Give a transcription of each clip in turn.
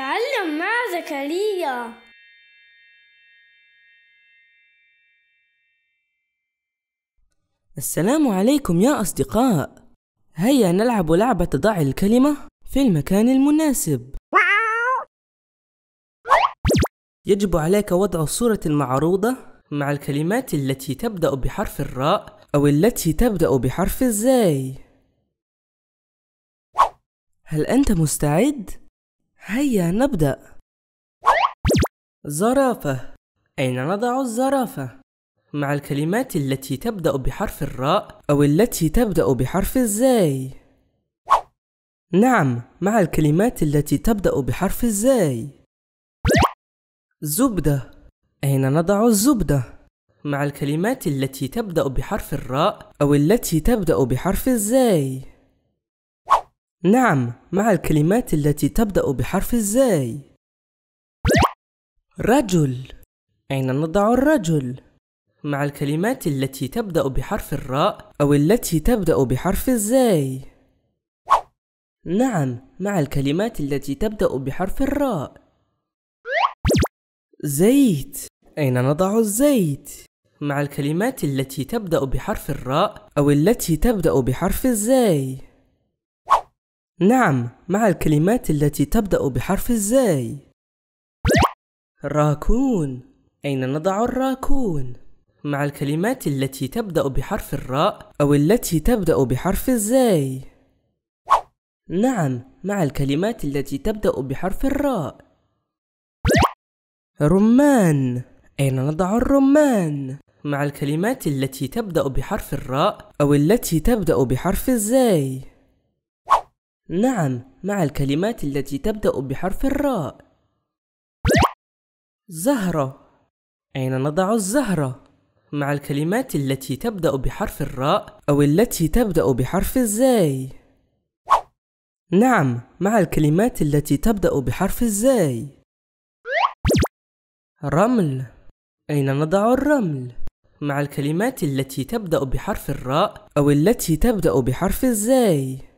تعلم مع زكريا السلام عليكم يا أصدقاء هيا نلعب لعبة ضع الكلمة في المكان المناسب يجب عليك وضع الصورة المعروضة مع الكلمات التي تبدأ بحرف الراء أو التي تبدأ بحرف الزاي هل أنت مستعد؟ هيا نبدأ زرافة أين نضع الزرافة؟ مع الكلمات التي تبدأ بحرف الراء أو التي تبدأ بحرف الزاي نعم مع الكلمات التي تبدأ بحرف الزاي زبدة أين نضع الزبدة؟ مع الكلمات التي تبدأ بحرف الراء أو التي تبدأ بحرف الزاي نعم مع الكلمات التي تبدأ بحرف الزاي رجل أين نضع الرجل؟ مع الكلمات التي تبدأ بحرف الراء أو التي تبدأ بحرف الزاي نعم مع الكلمات التي تبدأ بحرف الراء زيت أين نضع الزيت؟ مع الكلمات التي تبدأ بحرف الراء أو التي تبدأ بحرف الزاي نعم مع الكلمات التي تبدأ بحرف الزاي راكون أين نضع الراكون؟ مع الكلمات التي تبدأ بحرف الراء أو التي تبدأ بحرف الزاي نعم مع الكلمات التي تبدأ بحرف الراء رمان أين نضع الرمان؟ مع الكلمات التي تبدأ بحرف الراء أو التي تبدأ بحرف الزاي نعم مع الكلمات التي تبدأ بحرف الراء زهرة أين نضع الزهرة؟ مع الكلمات التي تبدأ بحرف الراء أو التي تبدأ بحرف الزاي نعم مع الكلمات التي تبدأ بحرف الزاي رمل أين نضع الرمل؟ مع الكلمات التي تبدأ بحرف الراء أو التي تبدأ بحرف الزاي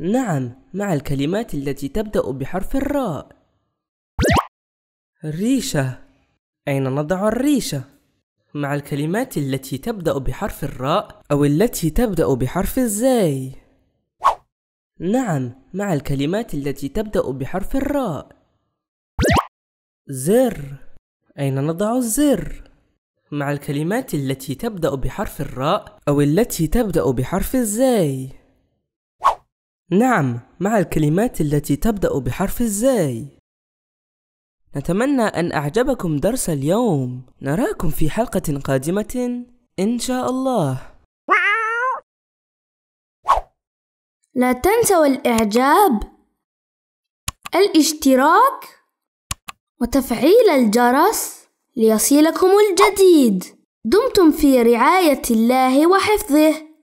نعم مع الكلمات التي تبدأ بحرف الراء ريشة أين نضع الريشة؟ مع الكلمات التي تبدأ بحرف الراء أو التي تبدأ بحرف الزاي نعم مع الكلمات التي تبدأ بحرف الراء زر أين نضع الزر؟ مع الكلمات التي تبدأ بحرف الراء أو التي تبدأ بحرف الزاي نعم مع الكلمات التي تبدأ بحرف الزاي نتمنى أن أعجبكم درس اليوم نراكم في حلقة قادمة إن شاء الله لا تنسوا الإعجاب الاشتراك وتفعيل الجرس ليصلكم الجديد دمتم في رعاية الله وحفظه